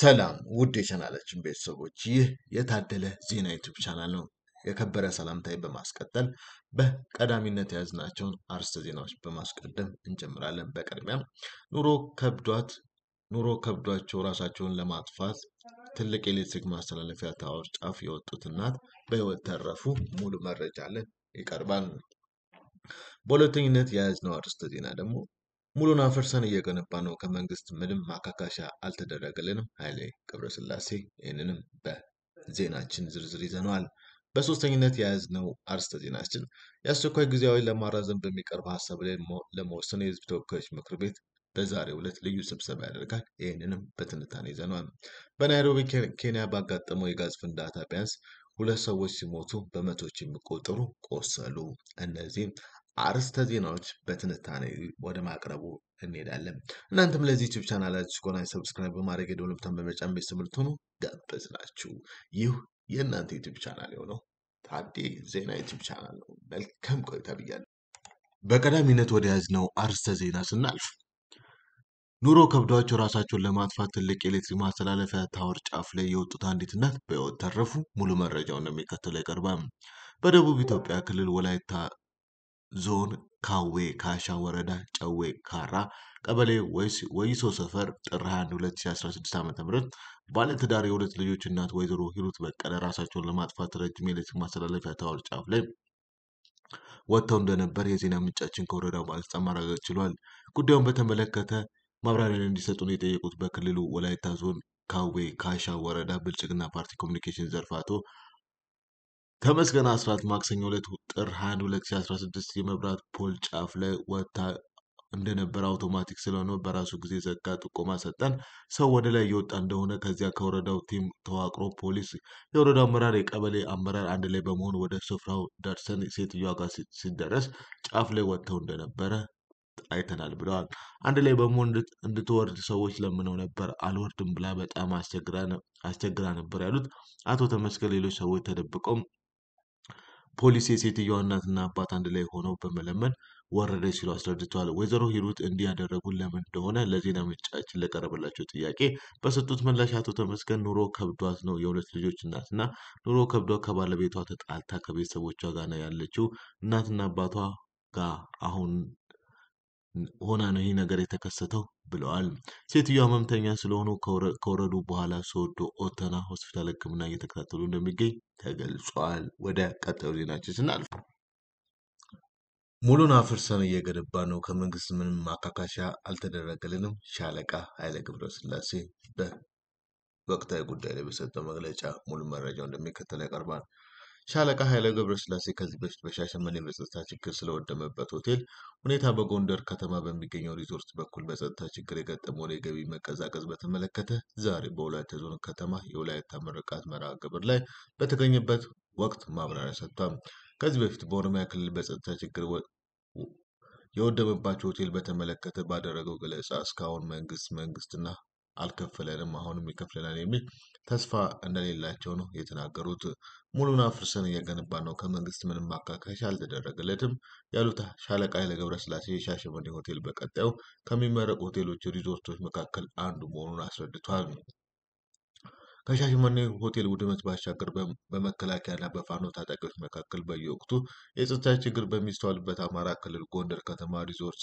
ሰላም ውድ የቻናላችን ቤተሰቦች፣ ይህ የታደለ ዜና ዩቱብ ቻናል ነው። የከበረ ሰላምታዊ በማስቀጠል በቀዳሚነት የያዝናቸውን አርዕስተ ዜናዎች በማስቀደም እንጀምራለን። በቅድሚያ ኑሮ ከብዷት ኑሮ ከብዷቸው ራሳቸውን ለማጥፋት ትልቅ የኤሌክትሪክ ማስተላለፊያ ታወር ጫፍ የወጡት እናት በህይወት ተረፉ። ሙሉ መረጃ አለን ይቀርባል። በሁለተኝነት የያዝነው አርዕስተ ዜና ደግሞ ሙሉን አፈርሰን እየገነባ ነው። ከመንግስት ምንም ማካካሻ አልተደረገልንም። ኃይሌ ገብረስላሴ ይህንንም በዜናችን ዝርዝር ይዘነዋል። በሶስተኝነት የያዝነው አርስተ ዜናችን የአስቸኳይ ጊዜያዊ ለማራዘም በሚቀርብ ሀሳብ ላይ ለመወሰን የህዝብ ተወካዮች ምክር ቤት በዛሬ ዕለት ልዩ ስብሰባ ያደርጋል። ይህንንም በትንታኔ ይዘነዋል። በናይሮቢ ኬንያ ባጋጠመው የጋዝ ፍንዳታ ቢያንስ ሁለት ሰዎች ሲሞቱ በመቶዎች የሚቆጠሩ ቆሰሉ። እነዚህም አርዕስተ ዜናዎች በትንታኔ ወደ ማቅረቡ እንሄዳለን። እናንተም ለዚህ ዩቲዩብ ቻናላችሁ ጎና ሰብስክራይብ በማድረግ የደወል ምልክቱን በመጫን ቤተሰብ ልትሆኑ ጋበዝ ናችሁ። ይህ የእናንተ ዩቲዩብ ቻናል የሆነው ታዴ ዜና ዩቲዩብ ቻናል ነው። መልካም ቆይታ ብያለሁ። በቀዳሚነት ወደ ያዝነው አርዕስተ ዜና ስናልፍ ኑሮ ከብዷቸው ራሳቸውን ለማጥፋት ትልቅ የኤሌክትሪክ ማስተላለፊያ ታወር ጫፍ ላይ የወጡት አንዲት እናት በሕይወት ተረፉ። ሙሉ መረጃውን እንደሚከተለው ይቀርባል። በደቡብ ኢትዮጵያ ክልል ወላይታ ዞን ካዌ ካሻ ወረዳ ጨዌ ካራ ቀበሌ ወይሶ ሰፈር ጥር 21 2016 ዓ ም ባለትዳር የሁለት ልጆች እናት ወይዘሮ ሂሩት በቀለ ራሳቸውን ለማጥፋት ረጅም የኤሌክትሪክ ማስተላለፊያ ታወር ጫፍ ላይ ወጥተው እንደነበር የዜና ምንጫችን ከወረዳው ባለስልጣን ማረጋገጥ ችሏል። ጉዳዩን በተመለከተ ማብራሪያን እንዲሰጡን የጠየቁት በክልሉ ወላይታ ዞን ካዌ ካሻ ወረዳ ብልጽግና ፓርቲ ኮሚኒኬሽን ዘርፍ አቶ ተመስገን አስራት ማክሰኞ ዕለት ጥር 21 2016 የመብራት ፖል ጫፍ ላይ ወታ እንደነበረ አውቶማቲክ ስለሆነ በራሱ ጊዜ ዘጋ። ጥቆማ ሰጠን። ሰው ወደ ላይ እየወጣ እንደሆነ ከዚያ ከወረዳው ቲም ተዋቅሮ ፖሊስ፣ የወረዳው አመራር፣ የቀበሌ አመራር አንድ ላይ በመሆን ወደ ስፍራው ደርሰን ሴትዮዋ ጋር ሲደረስ ጫፍ ላይ ወጥተው እንደነበረ አይተናል ብለዋል። አንድ ላይ በመሆን እንድትወርድ ሰዎች ለምነው ነበር። አልወርድም ብላ በጣም አስቸግራ ነበር ያሉት አቶ ተመስገን ሌሎች ሰዎች ተደብቀው ፖሊስ የሴትዮዋ እናትና አባት አንድ ላይ ሆነው በመለመን ወረደች ሲሉ አስረድተዋል። ወይዘሮ ሂሩት እንዲህ ያደረጉን ለምን እንደሆነ ለዜና ምንጫችን ለቀረበላቸው ጥያቄ በሰጡት ምላሽ አቶ ተመስገን ኑሮ ከብዷት ነው። የሁለት ልጆች እናትና ኑሮ ከብዷ ከባለቤቷ ተጣልታ ከቤተሰቦቿ ጋር ነው ያለችው። እናትና አባቷ ጋር አሁን ሆና ነው ይህ ነገር የተከሰተው ብለዋል። ሴትዮዋ ህመምተኛ ስለሆኑ ከወረዱ በኋላ ሶዶ ኦተና ሆስፒታል ህክምና እየተከታተሉ እንደሚገኝ ተገልጿል። ወደ ቀጣዩ ዜናችን ስናልፍ ሙሉን አፍርሰን እየገነባ ነው፣ ከመንግስት ምንም ማካካሻ አልተደረገልንም። ሻለቃ ኃይለ ስላሴ በወቅታዊ ጉዳይ ላይ በሰጠው መግለጫ ሙሉ መረጃው እንደሚከተለው ያቀርባል። ሻለቃ ኃይለ ገብረስላሴ ከዚህ በፊት በሻሸመኔ በጸጥታ ችግር ስለወደመበት ሆቴል ሁኔታ በጎንደር ከተማ በሚገኘው ሪዞርት በኩል በጸጥታ ችግር የገጠመውን የገቢ መቀዛቀዝ በተመለከተ ዛሬ በወላይታ ዞን ከተማ የወላይታ ምርቃት መርሃ ግብር ላይ በተገኘበት ወቅት ማብራሪያ ሰጥቷል። ከዚህ በፊት በኦሮሚያ ክልል በጸጥታ ችግር የወደመባቸው ሆቴል በተመለከተ ባደረገው ገለጻ እስካሁን መንግስት መንግስትና አልከፈለንም አሁንም ይከፍለናል የሚል ተስፋ እንደሌላቸው ነው የተናገሩት። ሙሉን አፍርሰን እየገነባ ነው፣ ከመንግስት ምንም ማካካሻ አልተደረገለትም ያሉት ሻለቃ ኃይለገብረስላሴ ገብረስላሴ የሻሸመኔ ሆቴል በቀጣዩ ከሚመረቁ ሆቴሎች ሪዞርቶች መካከል አንዱ መሆኑን አስረድቷል። ከሻሸመኔ ሆቴል ውድመት ባሻገር በመከላከያና በፋኖ ታጣቂዎች መካከል በየወቅቱ የጸጥታ ችግር በሚስተዋልበት አማራ ክልል ጎንደር ከተማ ሪዞርት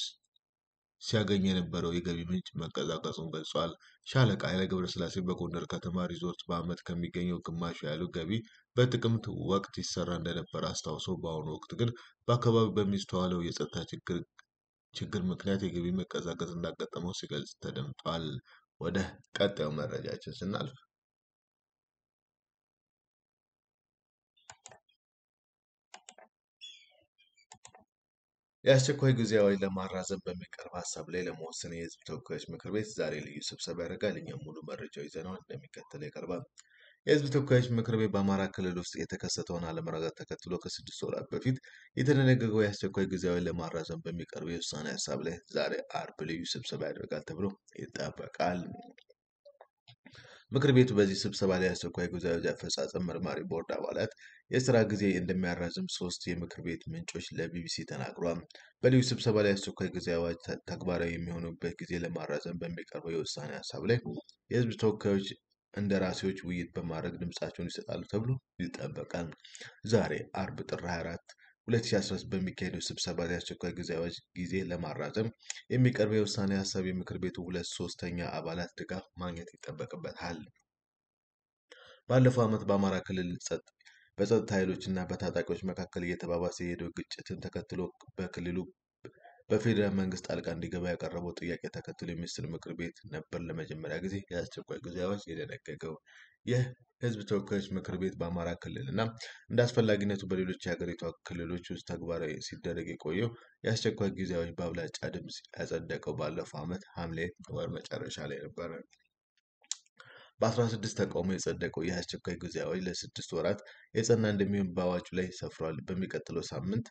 ሲያገኝ የነበረው የገቢ ምንጭ መቀዛቀዙን ገልጿል። ሻለቃ ኃይለ ኃይለገብረሥላሴ በጎንደር ከተማ ሪዞርት በዓመት ከሚገኘው ግማሽ ያህሉ ገቢ በጥቅምት ወቅት ይሰራ እንደነበረ አስታውሶ በአሁኑ ወቅት ግን በአካባቢው በሚስተዋለው የጸጥታ ችግር ችግር ምክንያት የገቢ መቀዛቀዝ እንዳጋጠመው ሲገልጽ ተደምጧል። ወደ ቀጣዩ መረጃችን ስናልፍ የአስቸኳይ ጊዜ አዋጅ ለማራዘም በሚቀርብ ሀሳብ ላይ ለመወሰን የህዝብ ተወካዮች ምክር ቤት ዛሬ ልዩ ስብሰባ ያደርጋል። እኛም ሙሉ መረጃው ይዘነዋል፣ እንደሚከተለው ይቀርባል። የህዝብ ተወካዮች ምክር ቤት በአማራ ክልል ውስጥ የተከሰተውን አለመረጋጋት ተከትሎ ከስድስት ወራት በፊት የተደነገገው የአስቸኳይ ጊዜ አዋጅ ለማራዘም በሚቀርብ የውሳኔ ሀሳብ ላይ ዛሬ አርብ ልዩ ስብሰባ ያደርጋል ተብሎ ይጠበቃል። ምክር ቤቱ በዚህ ስብሰባ ላይ አስቸኳይ ጊዜያዊ አፈጻጸም መርማሪ ቦርድ አባላት የስራ ጊዜ እንደሚያራዝም ሶስት የምክር ቤት ምንጮች ለቢቢሲ ተናግሯል። በልዩ ስብሰባ ላይ አስቸኳይ ጊዜ አዋጅ ተግባራዊ የሚሆኑበት ጊዜ ለማራዘም በሚቀርበው የውሳኔ ሀሳብ ላይ የህዝብ ተወካዮች እንደራሴዎች ውይይት በማድረግ ድምጻቸውን ይሰጣሉ ተብሎ ይጠበቃል። ዛሬ አርብ ጥር 24 2013 በሚካሄደው ስብሰባ ላይ አስቸኳይ ጊዜ አዋጅ ጊዜ ለማራዘም የሚቀርብ የውሳኔ ሀሳብ የምክር ቤቱ ሁለት ሶስተኛ አባላት ድጋፍ ማግኘት ይጠበቅበታል። ባለፈው ዓመት በአማራ ክልል በጸጥታ ኃይሎች እና በታጣቂዎች መካከል እየተባባሰ የሄደው ግጭትን ተከትሎ በክልሉ በፌዴራል መንግስት ጣልቃ እንዲገባ ያቀረበው ጥያቄ ተከትሎ የሚኒስትር ምክር ቤት ነበር ለመጀመሪያ ጊዜ የአስቸኳይ ጊዜ አዋጅ የደነገገው። ይህ የህዝብ ተወካዮች ምክር ቤት በአማራ ክልል እና እንደ አስፈላጊነቱ በሌሎች የሀገሪቷ ክልሎች ውስጥ ተግባራዊ ሲደረግ የቆየው የአስቸኳይ ጊዜ አዋጅ በአብላጫ ድምፅ ያጸደቀው ባለፈው ዓመት ሐምሌ ወር መጨረሻ ላይ ነበረ። በ16 ተቃውሞ የጸደቀው የአስቸኳይ ጊዜ አዋጅ ለስድስት ወራት የጸና እንደሚሆን በአዋጁ ላይ ሰፍሯል። በሚቀጥለው ሳምንት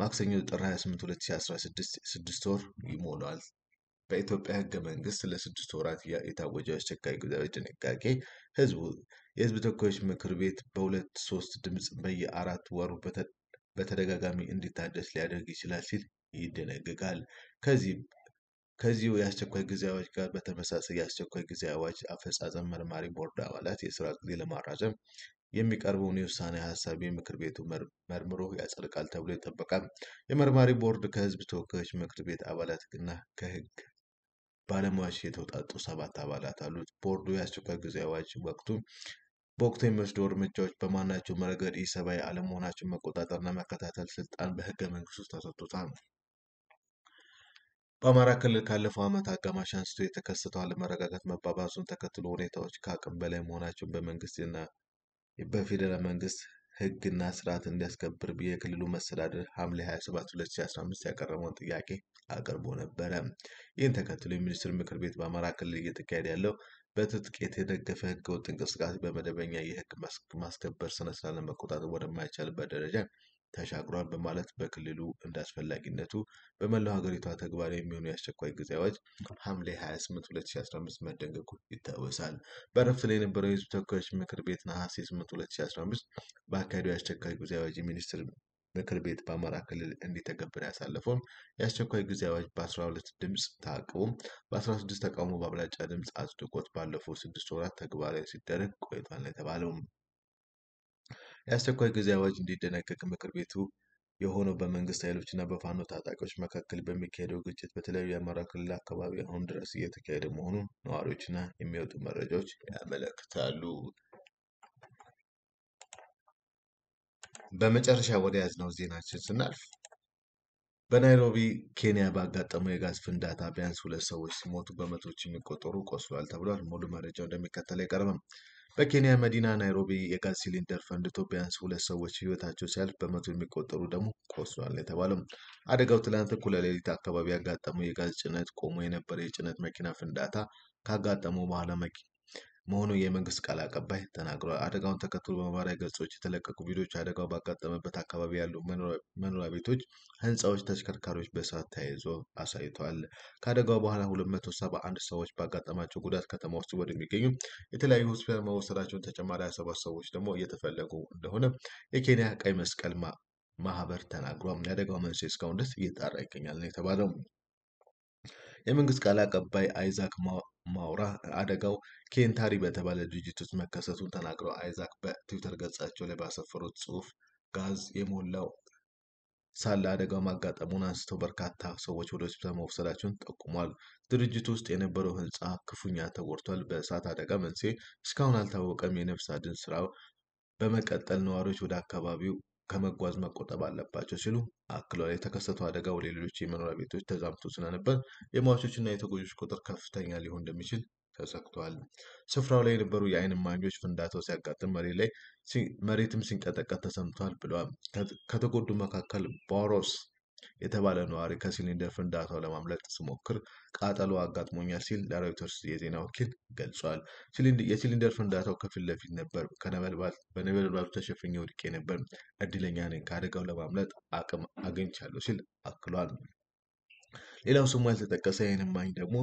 ማክሰኞ ጥር 28 2016 ስድስት ወር ይሞላል። በኢትዮጵያ ህገ መንግስት ለስድስት ወራት የታወጀ አስቸኳይ ጊዜያዊ ድንጋጌ ህዝቡ የህዝብ ተወካዮች ምክር ቤት በሁለት ሶስት ድምፅ በየአራት ወሩ በተደጋጋሚ እንዲታደስ ሊያደርግ ይችላል ሲል ይደነግጋል። ከዚህም ከዚሁ የአስቸኳይ ጊዜ አዋጅ ጋር በተመሳሳይ የአስቸኳይ ጊዜ አዋጅ አፈጻጸም መርማሪ ቦርድ አባላት የስራ ጊዜ ለማራዘም የሚቀርበውን የውሳኔ ሀሳብ የምክር ቤቱ መርምሮ ያጸድቃል ተብሎ ይጠበቃል። የመርማሪ ቦርድ ከህዝብ ተወካዮች ምክር ቤት አባላት እና ከህግ ባለሙያዎች የተውጣጡ ሰባት አባላት አሉት። ቦርዱ የአስቸኳይ ጊዜ አዋጅ ወቅቱ በወቅቱ የሚወስደው እርምጃዎች በማናቸው ረገድ ኢሰብአዊ አለመሆናቸው መቆጣጠርና መከታተል ስልጣን በህገ መንግስት ውስጥ ተሰጥቶታል። በአማራ ክልል ካለፈው ዓመት አጋማሽ አንስቶ የተከሰተው አለመረጋጋት መባባሱን ተከትሎ ሁኔታዎች ከአቅም በላይ መሆናቸውን በመንግስትና በፌዴራል መንግስት ህግና ስርዓት እንዲያስከብር የክልሉ መስተዳድር ሐምሌ 27 2015 ያቀረበውን ጥያቄ አቅርቦ ነበረ። ይህን ተከትሎ የሚኒስትር ምክር ቤት በአማራ ክልል እየተካሄደ ያለው በትጥቅ የተደገፈ ህገወጥ እንቅስቃሴ በመደበኛ የህግ ማስከበር ስነስርዓት ለመቆጣጠር ወደማይቻልበት ደረጃ ተሻግሯል በማለት በክልሉ እንደአስፈላጊነቱ በመላው ሀገሪቷ ተግባራዊ የሚሆኑ የአስቸኳይ ጊዜ አዋጅ ሀምሌ 28 2015 መደንገጉ ይታወሳል። በረፍት ላይ የነበረው የህዝብ ተወካዮች ምክር ቤት ነሐሴ 8 2015 በአካሄደው የአስቸኳይ ጊዜ አዋጅ የሚኒስትር ምክር ቤት በአማራ ክልል እንዲተገበር ያሳለፈውም የአስቸኳይ ጊዜ አዋጅ በ12 ድምፅ ታቅቦ በ16 ተቃውሞ በአብላጫ ድምፅ አጽድቆት ባለፈው ስድስት ወራት ተግባራዊ ሲደረግ ቆይቷል የተባለው። የአስቸኳይ ጊዜ አዋጅ እንዲደነገግ ምክር ቤቱ የሆነው በመንግስት ኃይሎች እና በፋኖ ታጣቂዎች መካከል በሚካሄደው ግጭት በተለያዩ የአማራ ክልል አካባቢ አሁን ድረስ እየተካሄደ መሆኑን ነዋሪዎችና የሚወጡ መረጃዎች ያመለክታሉ። በመጨረሻ ወደ ያዝነው ዜናችን ስናልፍ በናይሮቢ ኬንያ ባጋጠመው የጋዝ ፍንዳታ ቢያንስ ሁለት ሰዎች ሲሞቱ በመቶዎች የሚቆጠሩ ቆስሏል ተብሏል። ሙሉ መረጃው እንደሚከተለው ይቀርባል። በኬንያ መዲና ናይሮቢ የጋዝ ሲሊንደር ፈንድቶ ቢያንስ ሁለት ሰዎች ህይወታቸው ሲያልፍ በመቶ የሚቆጠሩ ደግሞ ቆስሏል የተባለው አደጋው ትላንት እኩለ ሌሊት አካባቢ ያጋጠመው የጋዝ ጭነት ቆሞ የነበረ የጭነት መኪና ፍንዳታ ካጋጠመው በኋላ መሆኑን የመንግስት ቃል አቀባይ ተናግሯል። አደጋውን ተከትሎ በማህበራዊ ገጾች የተለቀቁ ቪዲዮዎች አደጋው ባጋጠመበት አካባቢ ያሉ መኖሪያ ቤቶች፣ ህንፃዎች፣ ተሽከርካሪዎች በእሳት ተያይዞ አሳይቷል። ከአደጋው በኋላ 271 ሰዎች ባጋጠማቸው ጉዳት ከተማ ውስጥ ወደሚገኙ የተለያዩ ሆስፒታል መወሰዳቸውን፣ ተጨማሪ 27 ሰዎች ደግሞ እየተፈለጉ እንደሆነ የኬንያ ቀይ መስቀል ማህበር ተናግሯል። የአደጋው መንስኤ እስካሁን ድረስ እየጣራ ይገኛል ነው የተባለው። የመንግስት ቃል አቀባይ አይዛክ ማውራ አደጋው ኬንታሪ በተባለ ድርጅት ውስጥ መከሰቱን ተናግረው አይዛክ በትዊተር ገጻቸው ላይ ባሰፈሩት ጽሑፍ ጋዝ የሞላው ሳለ አደጋው ማጋጠሙን አንስተው በርካታ ሰዎች ወደ ሆስፒታል መወሰዳቸውን ጠቁሟል። ድርጅቱ ውስጥ የነበረው ህንፃ ክፉኛ ተጎድቷል። በእሳት አደጋ መንስኤ እስካሁን አልታወቀም። የነፍስ አድን ስራው በመቀጠል ነዋሪዎች ወደ አካባቢው ከመጓዝ መቆጠብ አለባቸው ሲሉ አክለዋል። የተከሰተው አደጋ ወደ ሌሎች የመኖሪያ ቤቶች ተዛምቶ ስለነበር የሟቾችና የተጎጆች ቁጥር ከፍተኛ ሊሆን እንደሚችል ተሰክቷል። ስፍራው ላይ የነበሩ የአይን እማኞች ፍንዳታው ሲያጋጥም መሬትም ሲንቀጠቀጥ ተሰምቷል ብለዋል። ከተጎዱ መካከል ቦሮስ የተባለ ነዋሪ ከሲሊንደር ፍንዳታው ለማምለጥ ስሞክር ቃጠሎ አጋጥሞኛል ሲል ለሮይተርስ የዜና ወኪል ገልጿል። የሲሊንደር ፍንዳታው ከፊት ለፊት ነበር። በነበልባሉ ተሸፍኜ ወድቄ ነበር። እድለኛ ነኝ። ከአደጋው ለማምለጥ አቅም አግኝቻለሁ ሲል አክሏል። ሌላው ስሙ ያልተጠቀሰ የዓይን እማኝ ደግሞ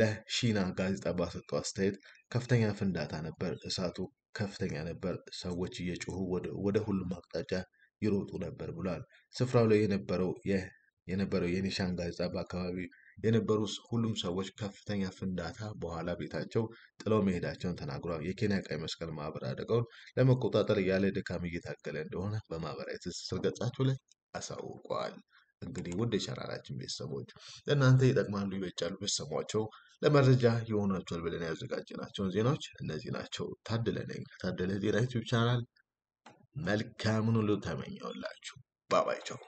ለሺና ጋዜጣ ባሰጠው አስተያየት ከፍተኛ ፍንዳታ ነበር። እሳቱ ከፍተኛ ነበር። ሰዎች እየጮሁ ወደ ሁሉም አቅጣጫ ይሮጡ ነበር ብሏል። ስፍራው ላይ የነበረው የነበረው የኒሻን ጋዜጣ በአካባቢ የነበሩ ሁሉም ሰዎች ከፍተኛ ፍንዳታ በኋላ ቤታቸው ጥለው መሄዳቸውን ተናግሯል። የኬንያ ቀይ መስቀል ማህበር አደጋውን ለመቆጣጠር ያለ ድካም እየታገለ እንደሆነ በማህበራዊ ትስስር ገጻቸው ላይ አሳውቋል። እንግዲህ ውድ የቻናላችን ቤተሰቦች ለእናንተ ይጠቅማሉ፣ ይበጃሉ፣ ብትሰሟቸው ለመረጃ ይሆናቸዋል ብለን ያዘጋጀናቸውን ዜናዎች እነዚህ ናቸው። ታደለ ነኝ። ታደለ ዜና ዩቲዩብ ቻናል መልካሙን ሁሉ ተመኘውላችሁ። ባባይ ቻው።